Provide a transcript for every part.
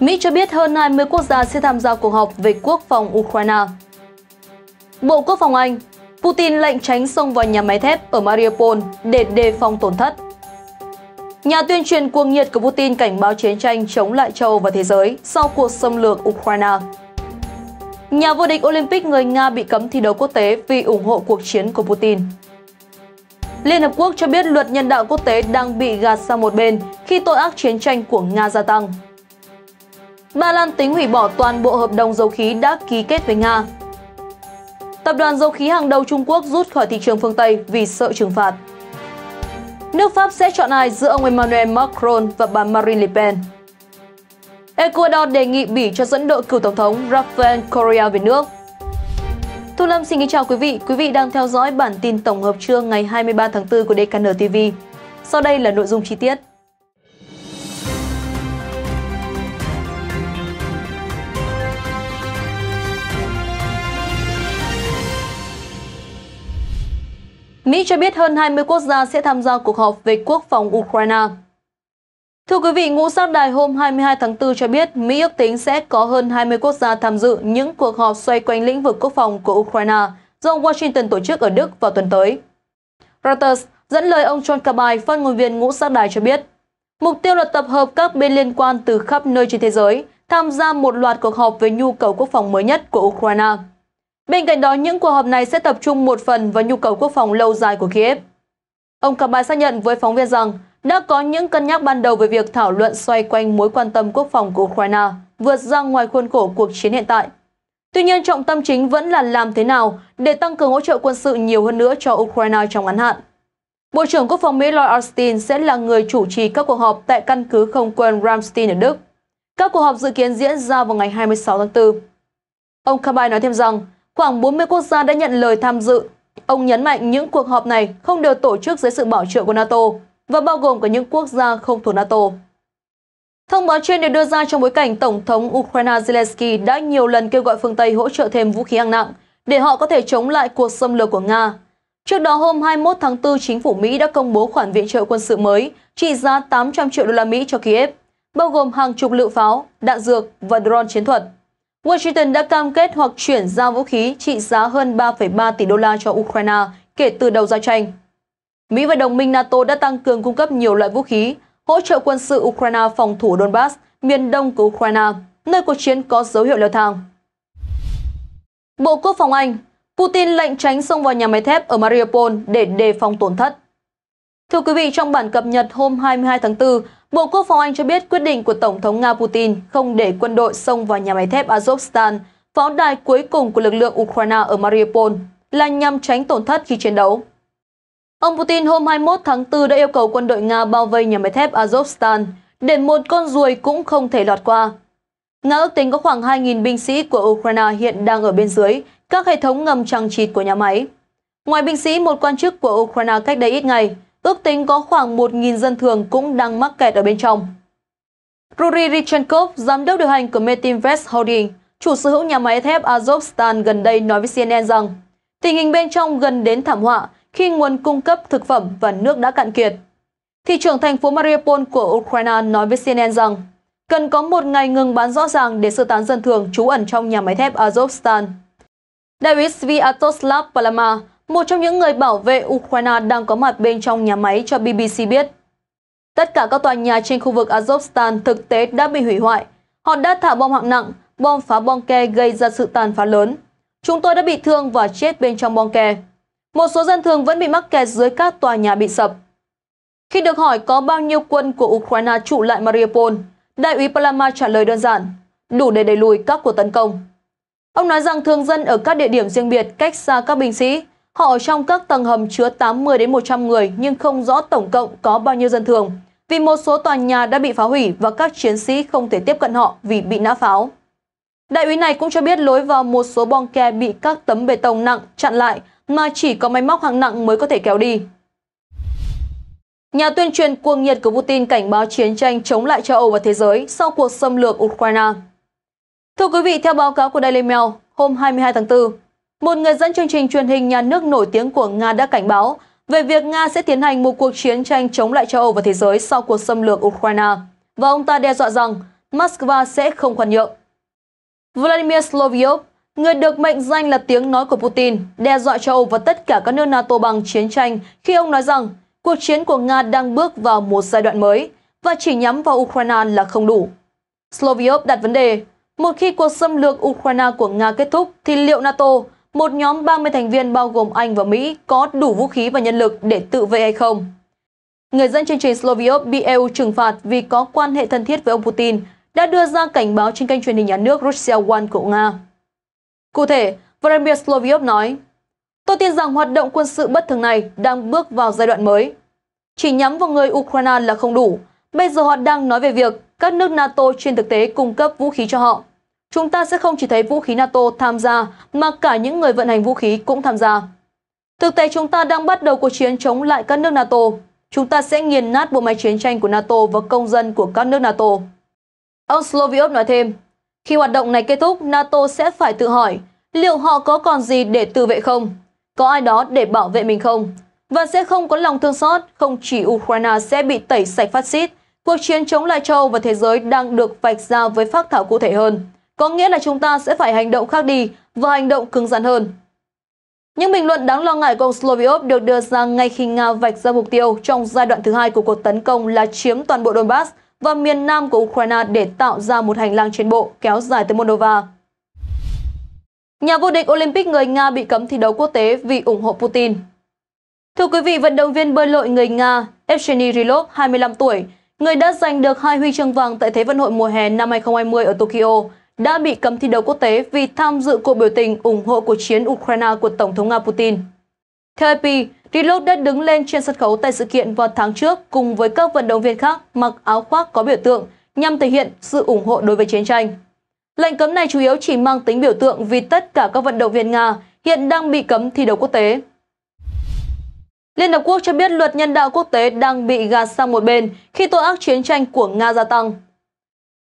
Mỹ cho biết hơn 20 quốc gia sẽ tham gia cuộc họp về quốc phòng Ukraine. Bộ Quốc phòng Anh Putin lệnh tránh xông vào nhà máy thép ở Mariupol để đề phòng tổn thất. Nhà tuyên truyền cuồng nhiệt của Putin cảnh báo chiến tranh chống lại châu và thế giới sau cuộc xâm lược Ukraine. Nhà vô địch Olympic người Nga bị cấm thi đấu quốc tế vì ủng hộ cuộc chiến của Putin. Liên Hợp Quốc cho biết luật nhân đạo quốc tế đang bị gạt sang một bên khi tội ác chiến tranh của Nga gia tăng. Ba Lan tính hủy bỏ toàn bộ hợp đồng dầu khí đã ký kết với Nga. Tập đoàn dầu khí hàng đầu Trung Quốc rút khỏi thị trường phương Tây vì sợ trừng phạt. Nước Pháp sẽ chọn ai giữa ông Emmanuel Macron và bà Marine Le Pen? Ecuador đề nghị Bỉ cho dẫn đội cựu Tổng thống Rafael Correa về nước. Thu Lâm xin kính chào quý vị. Quý vị đang theo dõi bản tin tổng hợp trưa ngày 23 tháng 4 của DKN TV. Sau đây là nội dung chi tiết. Mỹ cho biết hơn 20 quốc gia sẽ tham gia cuộc họp về quốc phòng Ukraine. Thưa quý vị, Ngũ sắc đài hôm 22 tháng 4 cho biết Mỹ ước tính sẽ có hơn 20 quốc gia tham dự những cuộc họp xoay quanh lĩnh vực quốc phòng của Ukraine do Washington tổ chức ở Đức vào tuần tới. Reuters dẫn lời ông John Kabay, phân ngôn viên Ngũ sắc đài cho biết, mục tiêu là tập hợp các bên liên quan từ khắp nơi trên thế giới tham gia một loạt cuộc họp về nhu cầu quốc phòng mới nhất của Ukraine. Bên cạnh đó, những cuộc họp này sẽ tập trung một phần vào nhu cầu quốc phòng lâu dài của Kiev. Ông Kabay xác nhận với phóng viên rằng đã có những cân nhắc ban đầu về việc thảo luận xoay quanh mối quan tâm quốc phòng của Ukraine vượt ra ngoài khuôn khổ cuộc chiến hiện tại. Tuy nhiên, trọng tâm chính vẫn là làm thế nào để tăng cường hỗ trợ quân sự nhiều hơn nữa cho Ukraine trong ngắn hạn. Bộ trưởng Quốc phòng Mỹ Lloyd Austin sẽ là người chủ trì các cuộc họp tại căn cứ không quân Ramstein ở Đức. Các cuộc họp dự kiến diễn ra vào ngày 26 tháng 4. Ông Kabay nói thêm rằng, khoảng 40 quốc gia đã nhận lời tham dự. Ông nhấn mạnh những cuộc họp này không được tổ chức dưới sự bảo trợ của NATO và bao gồm cả những quốc gia không thuộc NATO. Thông báo trên được đưa ra trong bối cảnh Tổng thống Ukraine Zelensky đã nhiều lần kêu gọi phương Tây hỗ trợ thêm vũ khí hạng nặng để họ có thể chống lại cuộc xâm lược của Nga. Trước đó hôm 21 tháng 4, chính phủ Mỹ đã công bố khoản viện trợ quân sự mới trị giá 800 triệu đô la Mỹ cho Kiev, bao gồm hàng chục lựu pháo, đạn dược và drone chiến thuật. Washington đã cam kết hoặc chuyển giao vũ khí trị giá hơn 3,3 tỷ đô la cho Ukraine kể từ đầu giao tranh. Mỹ và đồng minh NATO đã tăng cường cung cấp nhiều loại vũ khí, hỗ trợ quân sự Ukraine phòng thủ Donbass, miền đông của Ukraine, nơi cuộc chiến có dấu hiệu leo thang. Bộ Quốc phòng Anh Putin lệnh tránh xông vào nhà máy thép ở Mariupol để đề phòng tổn thất. Thưa quý vị, trong bản cập nhật hôm 22 tháng 4, Bộ Quốc phòng Anh cho biết quyết định của Tổng thống Nga Putin không để quân đội xông vào nhà máy thép Azovstan, pháo đài cuối cùng của lực lượng Ukraine ở Mariupol, là nhằm tránh tổn thất khi chiến đấu. Ông Putin hôm 21 tháng 4 đã yêu cầu quân đội Nga bao vây nhà máy thép Azovstan, để một con ruồi cũng không thể lọt qua. Nga ước tính có khoảng 2.000 binh sĩ của Ukraine hiện đang ở bên dưới các hệ thống ngầm trăng trịt của nhà máy. Ngoài binh sĩ, một quan chức của Ukraine cách đây ít ngày Ước tính có khoảng 1.000 dân thường cũng đang mắc kẹt ở bên trong. Ruri Richenkov, giám đốc điều hành của Metinvest Holding, chủ sở hữu nhà máy thép Azokstan gần đây nói với CNN rằng tình hình bên trong gần đến thảm họa khi nguồn cung cấp thực phẩm và nước đã cạn kiệt. Thị trưởng thành phố Mariupol của Ukraine nói với CNN rằng cần có một ngày ngừng bán rõ ràng để sơ tán dân thường trú ẩn trong nhà máy thép Azokstan. Đại úy Sviatoslav Palama, một trong những người bảo vệ Ukraine đang có mặt bên trong nhà máy cho BBC biết. Tất cả các tòa nhà trên khu vực Azovstan thực tế đã bị hủy hoại. Họ đã thả bom hạng nặng, bom phá bom ke gây ra sự tàn phá lớn. Chúng tôi đã bị thương và chết bên trong bom ke. Một số dân thường vẫn bị mắc kẹt dưới các tòa nhà bị sập. Khi được hỏi có bao nhiêu quân của Ukraine trụ lại Mariupol, Đại úy Palama trả lời đơn giản, đủ để đẩy lùi các cuộc tấn công. Ông nói rằng thường dân ở các địa điểm riêng biệt cách xa các binh sĩ Họ ở trong các tầng hầm chứa 80 đến 100 người nhưng không rõ tổng cộng có bao nhiêu dân thường, vì một số tòa nhà đã bị phá hủy và các chiến sĩ không thể tiếp cận họ vì bị nã pháo. Đại úy này cũng cho biết lối vào một số bong ke bị các tấm bê tông nặng chặn lại mà chỉ có máy móc hạng nặng mới có thể kéo đi. Nhà tuyên truyền cuồng nhiệt của Putin cảnh báo chiến tranh chống lại châu Âu và thế giới sau cuộc xâm lược Ukraine. Thưa quý vị, theo báo cáo của Daily Mail, hôm 22 tháng 4, một người dẫn chương trình truyền hình nhà nước nổi tiếng của Nga đã cảnh báo về việc Nga sẽ tiến hành một cuộc chiến tranh chống lại châu Âu và thế giới sau cuộc xâm lược Ukraine. Và ông ta đe dọa rằng Moscow sẽ không khoan nhượng. Vladimir Slovyov, người được mệnh danh là tiếng nói của Putin, đe dọa châu Âu và tất cả các nước NATO bằng chiến tranh khi ông nói rằng cuộc chiến của Nga đang bước vào một giai đoạn mới và chỉ nhắm vào Ukraine là không đủ. Slovyov đặt vấn đề, một khi cuộc xâm lược Ukraine của Nga kết thúc thì liệu NATO một nhóm 30 thành viên bao gồm Anh và Mỹ có đủ vũ khí và nhân lực để tự vệ hay không. Người dân chương trình Sloviov bị EU trừng phạt vì có quan hệ thân thiết với ông Putin đã đưa ra cảnh báo trên kênh truyền hình nhà nước Russia One của Nga. Cụ thể, Vladimir Sloviov nói, Tôi tin rằng hoạt động quân sự bất thường này đang bước vào giai đoạn mới. Chỉ nhắm vào người Ukraine là không đủ. Bây giờ họ đang nói về việc các nước NATO trên thực tế cung cấp vũ khí cho họ chúng ta sẽ không chỉ thấy vũ khí NATO tham gia mà cả những người vận hành vũ khí cũng tham gia. Thực tế chúng ta đang bắt đầu cuộc chiến chống lại các nước NATO. Chúng ta sẽ nghiền nát bộ máy chiến tranh của NATO và công dân của các nước NATO. Ông Sloviov nói thêm, khi hoạt động này kết thúc, NATO sẽ phải tự hỏi liệu họ có còn gì để tự vệ không? Có ai đó để bảo vệ mình không? Và sẽ không có lòng thương xót, không chỉ Ukraine sẽ bị tẩy sạch phát xít, cuộc chiến chống lại châu và thế giới đang được vạch ra với phác thảo cụ thể hơn. Có nghĩa là chúng ta sẽ phải hành động khác đi và hành động cứng rắn hơn. Những bình luận đáng lo ngại của ông Sloviov được đưa ra ngay khi Nga vạch ra mục tiêu trong giai đoạn thứ hai của cuộc tấn công là chiếm toàn bộ Donbass và miền nam của Ukraine để tạo ra một hành lang trên bộ kéo dài tới Moldova. Nhà vô địch Olympic người Nga bị cấm thi đấu quốc tế vì ủng hộ Putin. Thưa quý vị, vận động viên bơi lội người Nga Evgeny Rilov, 25 tuổi, người đã giành được hai huy chương vàng tại Thế vận hội mùa hè năm 2020 ở Tokyo, đã bị cấm thi đấu quốc tế vì tham dự cuộc biểu tình ủng hộ cuộc chiến Ukraine của Tổng thống Nga Putin. Theo AP, Reload đã đứng lên trên sân khấu tại sự kiện vào tháng trước cùng với các vận động viên khác mặc áo khoác có biểu tượng nhằm thể hiện sự ủng hộ đối với chiến tranh. Lệnh cấm này chủ yếu chỉ mang tính biểu tượng vì tất cả các vận động viên Nga hiện đang bị cấm thi đấu quốc tế. Liên Hợp Quốc cho biết luật nhân đạo quốc tế đang bị gạt sang một bên khi tội ác chiến tranh của Nga gia tăng.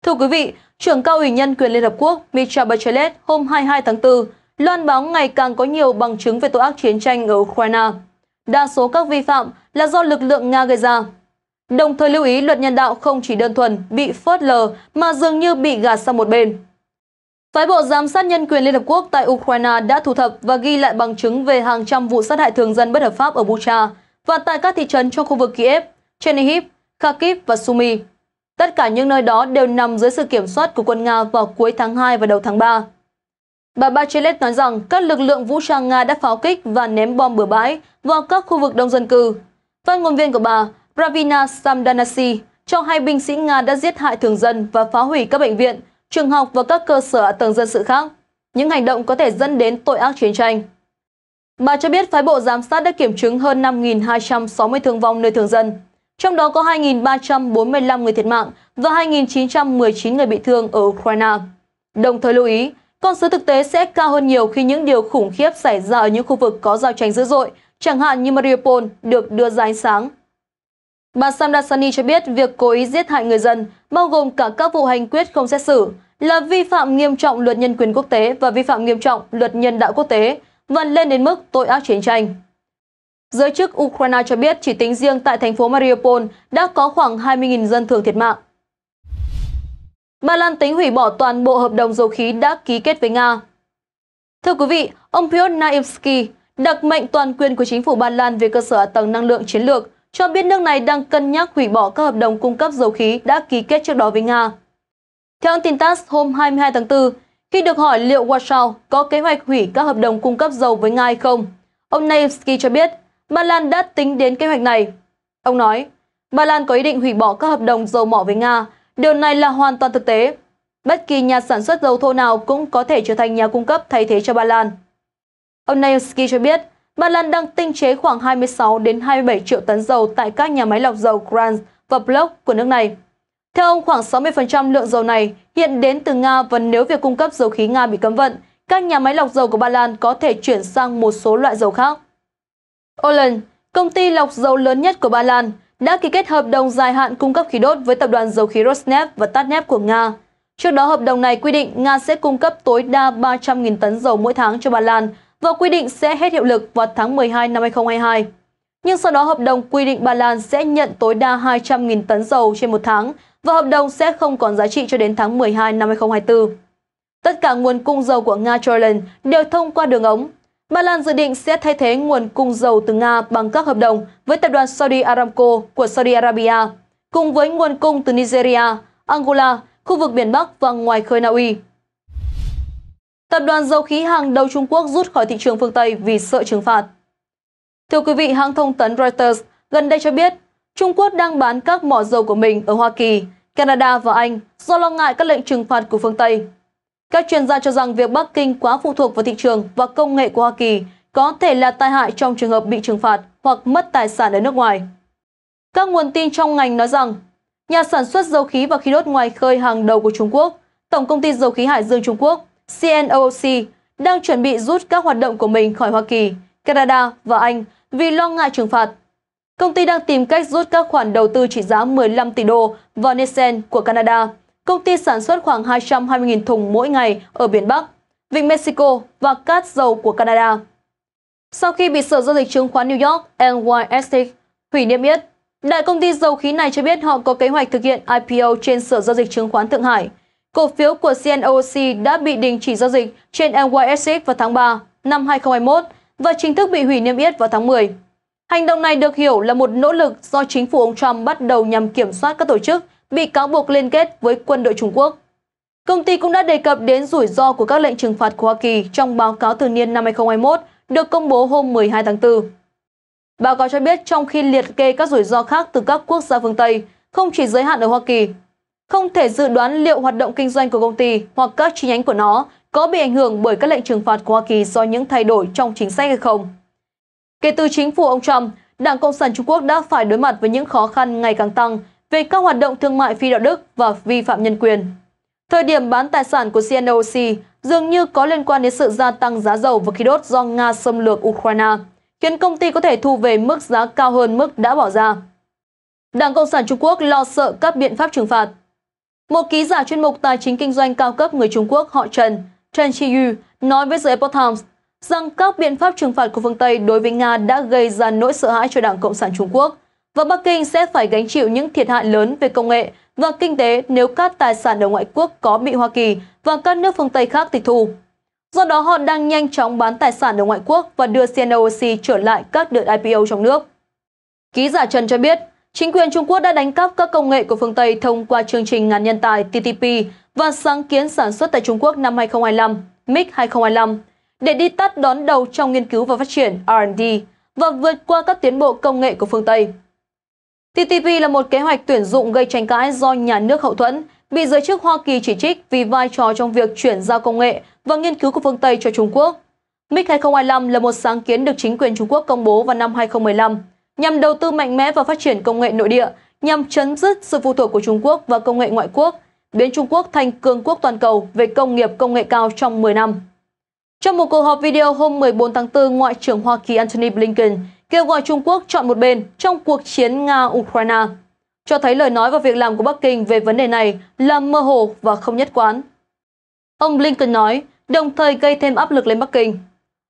Thưa quý vị, trưởng cao ủy nhân quyền Liên Hợp Quốc Michel Bachelet hôm 22 tháng 4 loan báo ngày càng có nhiều bằng chứng về tội ác chiến tranh ở Ukraine. Đa số các vi phạm là do lực lượng Nga gây ra. Đồng thời lưu ý luật nhân đạo không chỉ đơn thuần bị phớt lờ mà dường như bị gạt sang một bên. Phái bộ giám sát nhân quyền Liên Hợp Quốc tại Ukraine đã thu thập và ghi lại bằng chứng về hàng trăm vụ sát hại thường dân bất hợp pháp ở Bucha và tại các thị trấn trong khu vực Kiev, Chernihiv, Kharkiv và Sumy. Tất cả những nơi đó đều nằm dưới sự kiểm soát của quân Nga vào cuối tháng 2 và đầu tháng 3. Bà Bachelet nói rằng các lực lượng vũ trang Nga đã pháo kích và ném bom bừa bãi vào các khu vực đông dân cư. Phát ngôn viên của bà, Ravina Samdanasi, cho hay binh sĩ Nga đã giết hại thường dân và phá hủy các bệnh viện, trường học và các cơ sở ở tầng dân sự khác. Những hành động có thể dẫn đến tội ác chiến tranh. Bà cho biết phái bộ giám sát đã kiểm chứng hơn 5.260 thương vong nơi thường dân trong đó có 2.345 người thiệt mạng và 2.919 người bị thương ở Ukraine. Đồng thời lưu ý, con số thực tế sẽ cao hơn nhiều khi những điều khủng khiếp xảy ra ở những khu vực có giao tranh dữ dội, chẳng hạn như Mariupol được đưa ra ánh sáng. Bà Samdasani cho biết việc cố ý giết hại người dân, bao gồm cả các vụ hành quyết không xét xử, là vi phạm nghiêm trọng luật nhân quyền quốc tế và vi phạm nghiêm trọng luật nhân đạo quốc tế, và lên đến mức tội ác chiến tranh. Giới chức Ukraine cho biết chỉ tính riêng tại thành phố Mariupol đã có khoảng 20.000 dân thường thiệt mạng. Ba Lan tính hủy bỏ toàn bộ hợp đồng dầu khí đã ký kết với Nga. Thưa quý vị, ông Piotr Naimsky, đặc mệnh toàn quyền của chính phủ Ba Lan về cơ sở hạ tầng năng lượng chiến lược, cho biết nước này đang cân nhắc hủy bỏ các hợp đồng cung cấp dầu khí đã ký kết trước đó với Nga. Theo hãng tin TASS hôm 22 tháng 4, khi được hỏi liệu Warsaw có kế hoạch hủy các hợp đồng cung cấp dầu với Nga hay không, ông Naimsky cho biết Ba Lan đã tính đến kế hoạch này. Ông nói, Ba Lan có ý định hủy bỏ các hợp đồng dầu mỏ với Nga. Điều này là hoàn toàn thực tế. Bất kỳ nhà sản xuất dầu thô nào cũng có thể trở thành nhà cung cấp thay thế cho Ba Lan. Ông Nailsky cho biết, Ba Lan đang tinh chế khoảng 26 đến 27 triệu tấn dầu tại các nhà máy lọc dầu Granz và Block của nước này. Theo ông, khoảng 60% lượng dầu này hiện đến từ Nga và nếu việc cung cấp dầu khí Nga bị cấm vận, các nhà máy lọc dầu của Ba Lan có thể chuyển sang một số loại dầu khác. Olen, công ty lọc dầu lớn nhất của Ba Lan, đã ký kết hợp đồng dài hạn cung cấp khí đốt với tập đoàn dầu khí Rosneft và Tatneft của Nga. Trước đó, hợp đồng này quy định Nga sẽ cung cấp tối đa 300.000 tấn dầu mỗi tháng cho Ba Lan và quy định sẽ hết hiệu lực vào tháng 12 năm 2022. Nhưng sau đó hợp đồng quy định Ba Lan sẽ nhận tối đa 200.000 tấn dầu trên một tháng và hợp đồng sẽ không còn giá trị cho đến tháng 12 năm 2024. Tất cả nguồn cung dầu của Nga cho Ireland đều thông qua đường ống, Ba Lan dự định sẽ thay thế nguồn cung dầu từ Nga bằng các hợp đồng với tập đoàn Saudi Aramco của Saudi Arabia, cùng với nguồn cung từ Nigeria, Angola, khu vực miền Bắc và ngoài khơi Na Uy. Tập đoàn dầu khí hàng đầu Trung Quốc rút khỏi thị trường phương Tây vì sợ trừng phạt. Thưa quý vị, hãng thông tấn Reuters gần đây cho biết Trung Quốc đang bán các mỏ dầu của mình ở Hoa Kỳ, Canada và Anh do lo ngại các lệnh trừng phạt của phương Tây. Các chuyên gia cho rằng việc Bắc Kinh quá phụ thuộc vào thị trường và công nghệ của Hoa Kỳ có thể là tai hại trong trường hợp bị trừng phạt hoặc mất tài sản ở nước ngoài. Các nguồn tin trong ngành nói rằng, nhà sản xuất dầu khí và khí đốt ngoài khơi hàng đầu của Trung Quốc, Tổng công ty dầu khí Hải Dương Trung Quốc, CNOOC, đang chuẩn bị rút các hoạt động của mình khỏi Hoa Kỳ, Canada và Anh vì lo ngại trừng phạt. Công ty đang tìm cách rút các khoản đầu tư trị giá 15 tỷ đô vào Nissan của Canada Công ty sản xuất khoảng 220.000 thùng mỗi ngày ở Biển Bắc, Vịnh Mexico và cát dầu của Canada. Sau khi bị Sở Giao dịch Chứng khoán New York NYSE hủy niêm yết, đại công ty dầu khí này cho biết họ có kế hoạch thực hiện IPO trên Sở Giao dịch Chứng khoán Thượng Hải. Cổ phiếu của CNOC đã bị đình chỉ giao dịch trên NYSE vào tháng 3 năm 2021 và chính thức bị hủy niêm yết vào tháng 10. Hành động này được hiểu là một nỗ lực do chính phủ ông Trump bắt đầu nhằm kiểm soát các tổ chức bị cáo buộc liên kết với quân đội Trung Quốc. Công ty cũng đã đề cập đến rủi ro của các lệnh trừng phạt của Hoa Kỳ trong báo cáo thường niên năm 2021 được công bố hôm 12 tháng 4. Báo cáo cho biết trong khi liệt kê các rủi ro khác từ các quốc gia phương Tây, không chỉ giới hạn ở Hoa Kỳ, không thể dự đoán liệu hoạt động kinh doanh của công ty hoặc các chi nhánh của nó có bị ảnh hưởng bởi các lệnh trừng phạt của Hoa Kỳ do những thay đổi trong chính sách hay không. Kể từ chính phủ ông Trump, Đảng Cộng sản Trung Quốc đã phải đối mặt với những khó khăn ngày càng tăng về các hoạt động thương mại phi đạo đức và vi phạm nhân quyền. Thời điểm bán tài sản của CNOC dường như có liên quan đến sự gia tăng giá dầu và khí đốt do Nga xâm lược Ukraine, khiến công ty có thể thu về mức giá cao hơn mức đã bỏ ra. Đảng Cộng sản Trung Quốc lo sợ các biện pháp trừng phạt. Một ký giả chuyên mục tài chính kinh doanh cao cấp người Trung Quốc họ Trần, Chen Chiyu, nói với The Epoch Times rằng các biện pháp trừng phạt của phương Tây đối với Nga đã gây ra nỗi sợ hãi cho Đảng Cộng sản Trung Quốc – và Bắc Kinh sẽ phải gánh chịu những thiệt hại lớn về công nghệ và kinh tế nếu các tài sản ở ngoại quốc có bị Hoa Kỳ và các nước phương Tây khác tịch thu. Do đó, họ đang nhanh chóng bán tài sản ở ngoại quốc và đưa CNOC trở lại các đợt IPO trong nước. Ký giả Trần cho biết, chính quyền Trung Quốc đã đánh cắp các công nghệ của phương Tây thông qua chương trình ngàn nhân tài TTP và sáng kiến sản xuất tại Trung Quốc năm 2025, MIC 2025, để đi tắt đón đầu trong nghiên cứu và phát triển R&D và vượt qua các tiến bộ công nghệ của phương Tây. TTP là một kế hoạch tuyển dụng gây tranh cãi do nhà nước hậu thuẫn, bị giới chức Hoa Kỳ chỉ trích vì vai trò trong việc chuyển giao công nghệ và nghiên cứu của phương Tây cho Trung Quốc. MiG-2025 là một sáng kiến được chính quyền Trung Quốc công bố vào năm 2015, nhằm đầu tư mạnh mẽ vào phát triển công nghệ nội địa, nhằm chấn dứt sự phụ thuộc của Trung Quốc vào công nghệ ngoại quốc, biến Trung Quốc thành cường quốc toàn cầu về công nghiệp công nghệ cao trong 10 năm. Trong một cuộc họp video hôm 14 tháng 4, Ngoại trưởng Hoa Kỳ Antony Blinken kêu gọi Trung Quốc chọn một bên trong cuộc chiến Nga-Ukraine, cho thấy lời nói và việc làm của Bắc Kinh về vấn đề này là mơ hồ và không nhất quán. Ông Blinken nói, đồng thời gây thêm áp lực lên Bắc Kinh.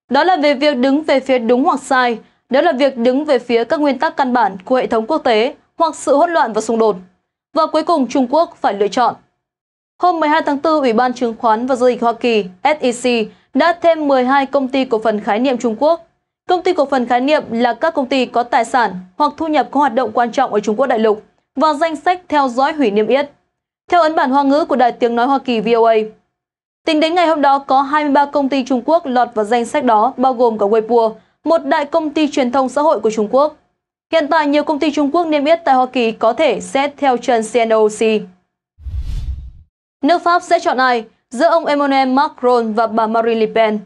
Đó là về việc đứng về phía đúng hoặc sai, đó là việc đứng về phía các nguyên tắc căn bản của hệ thống quốc tế hoặc sự hỗn loạn và xung đột. Và cuối cùng Trung Quốc phải lựa chọn. Hôm 12 tháng 4, Ủy ban Chứng khoán và Giao dịch Hoa Kỳ SEC đã thêm 12 công ty cổ phần khái niệm Trung Quốc Công ty cổ phần khái niệm là các công ty có tài sản hoặc thu nhập có hoạt động quan trọng ở Trung Quốc đại lục vào danh sách theo dõi hủy niêm yết. Theo ấn bản Hoa ngữ của Đài Tiếng Nói Hoa Kỳ VOA, tính đến ngày hôm đó có 23 công ty Trung Quốc lọt vào danh sách đó bao gồm cả Weibo, một đại công ty truyền thông xã hội của Trung Quốc. Hiện tại, nhiều công ty Trung Quốc niêm yết tại Hoa Kỳ có thể sẽ theo chân CNOC. Nước Pháp sẽ chọn ai giữa ông Emmanuel Macron và bà Marine Le Pen?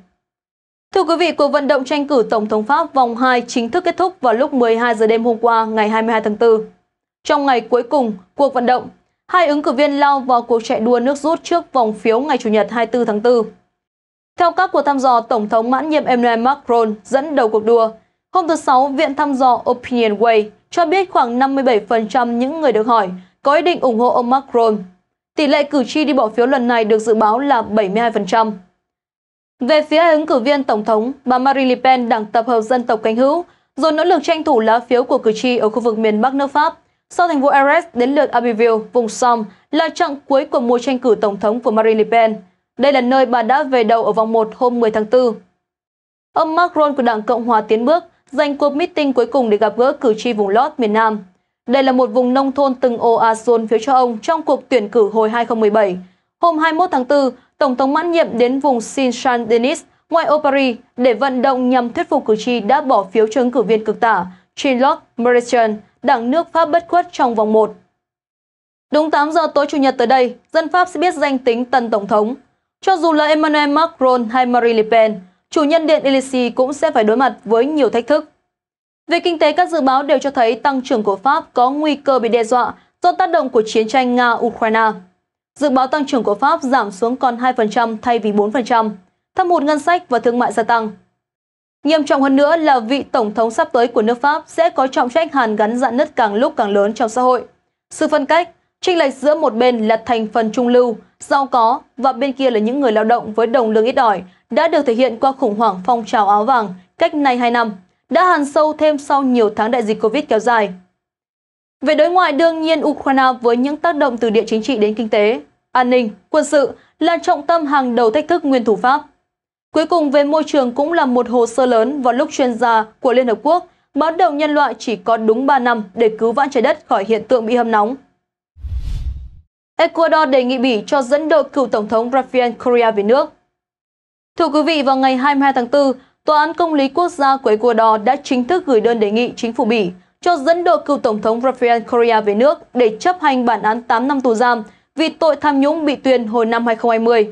Thưa quý vị, cuộc vận động tranh cử Tổng thống Pháp vòng 2 chính thức kết thúc vào lúc 12 giờ đêm hôm qua, ngày 22 tháng 4. Trong ngày cuối cùng, cuộc vận động, hai ứng cử viên lao vào cuộc chạy đua nước rút trước vòng phiếu ngày Chủ nhật 24 tháng 4. Theo các cuộc thăm dò, Tổng thống mãn nhiệm Emmanuel Macron dẫn đầu cuộc đua. Hôm thứ Sáu, Viện thăm dò Opinion Way cho biết khoảng 57% những người được hỏi có ý định ủng hộ ông Macron. Tỷ lệ cử tri đi bỏ phiếu lần này được dự báo là 72%. Về phía ứng cử viên Tổng thống, bà Marine Le Pen đảng tập hợp dân tộc cánh hữu, rồi nỗ lực tranh thủ lá phiếu của cử tri ở khu vực miền Bắc nước Pháp. Sau thành phố Arres đến lượt Abbeville, vùng Somme, là trận cuối của mùa tranh cử Tổng thống của Marine Le Pen. Đây là nơi bà đã về đầu ở vòng 1 hôm 10 tháng 4. Ông Macron của Đảng Cộng hòa tiến bước, dành cuộc meeting cuối cùng để gặp gỡ cử tri vùng Lot miền Nam. Đây là một vùng nông thôn từng ồ à phiếu cho ông trong cuộc tuyển cử hồi 2017. Hôm 21 tháng 4, Tổng thống mãn nhiệm đến vùng Saint-Denis, ngoài ô để vận động nhằm thuyết phục cử tri đã bỏ phiếu cho ứng cử viên cực tả Jean-Luc Mélenchon, đảng nước Pháp bất khuất trong vòng 1. Đúng 8 giờ tối Chủ nhật tới đây, dân Pháp sẽ biết danh tính tân Tổng thống. Cho dù là Emmanuel Macron hay Marine Le Pen, chủ nhân điện Elysee cũng sẽ phải đối mặt với nhiều thách thức. Về kinh tế, các dự báo đều cho thấy tăng trưởng của Pháp có nguy cơ bị đe dọa do tác động của chiến tranh Nga-Ukraine. Dự báo tăng trưởng của Pháp giảm xuống còn 2% thay vì 4%, thâm hụt ngân sách và thương mại gia tăng. Nghiêm trọng hơn nữa là vị tổng thống sắp tới của nước Pháp sẽ có trọng trách hàn gắn dạn nứt càng lúc càng lớn trong xã hội. Sự phân cách, tranh lệch giữa một bên là thành phần trung lưu, giàu có và bên kia là những người lao động với đồng lương ít ỏi đã được thể hiện qua khủng hoảng phong trào áo vàng cách nay 2 năm, đã hàn sâu thêm sau nhiều tháng đại dịch Covid kéo dài. Về đối ngoại đương nhiên Ukraine với những tác động từ địa chính trị đến kinh tế, an ninh, quân sự là trọng tâm hàng đầu thách thức nguyên thủ Pháp. Cuối cùng về môi trường cũng là một hồ sơ lớn vào lúc chuyên gia của Liên Hợp Quốc báo động nhân loại chỉ có đúng 3 năm để cứu vãn trái đất khỏi hiện tượng bị hâm nóng. Ecuador đề nghị Bỉ cho dẫn độ cựu Tổng thống Rafael Correa về nước. Thưa quý vị, vào ngày 22 tháng 4, Tòa án Công lý Quốc gia của Ecuador đã chính thức gửi đơn đề nghị chính phủ Bỉ cho dẫn độ cựu Tổng thống Rafael Correa về nước để chấp hành bản án 8 năm tù giam – vì tội tham nhũng bị tuyên hồi năm 2020.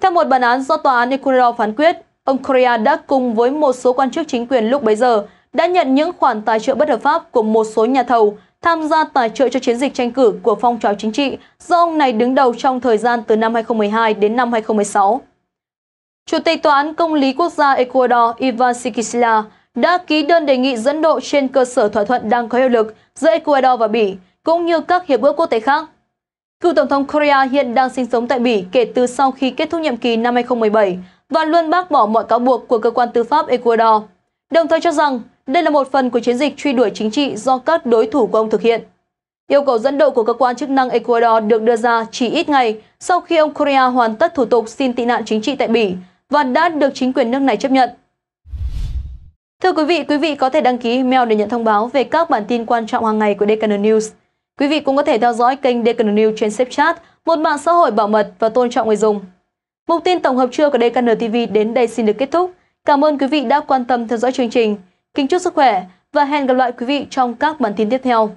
Theo một bản án do tòa án Ecuador phán quyết, ông Correa đã cùng với một số quan chức chính quyền lúc bấy giờ đã nhận những khoản tài trợ bất hợp pháp của một số nhà thầu tham gia tài trợ cho chiến dịch tranh cử của phong trào chính trị do ông này đứng đầu trong thời gian từ năm 2012 đến năm 2016. Chủ tịch Tòa án Công lý Quốc gia Ecuador Ivan Sikisla đã ký đơn đề nghị dẫn độ trên cơ sở thỏa thuận đang có hiệu lực giữa Ecuador và Bỉ, cũng như các hiệp ước quốc tế khác Cựu Tổng thống Korea hiện đang sinh sống tại Bỉ kể từ sau khi kết thúc nhiệm kỳ năm 2017 và luôn bác bỏ mọi cáo buộc của cơ quan tư pháp Ecuador, đồng thời cho rằng đây là một phần của chiến dịch truy đuổi chính trị do các đối thủ của ông thực hiện. Yêu cầu dẫn độ của cơ quan chức năng Ecuador được đưa ra chỉ ít ngày sau khi ông Korea hoàn tất thủ tục xin tị nạn chính trị tại Bỉ và đã được chính quyền nước này chấp nhận. Thưa quý vị, quý vị có thể đăng ký email để nhận thông báo về các bản tin quan trọng hàng ngày của Deccan News. Quý vị cũng có thể theo dõi kênh DKN News trên Snapchat, một mạng xã hội bảo mật và tôn trọng người dùng. Mục tin tổng hợp trưa của DKN TV đến đây xin được kết thúc. Cảm ơn quý vị đã quan tâm theo dõi chương trình. Kính chúc sức khỏe và hẹn gặp lại quý vị trong các bản tin tiếp theo.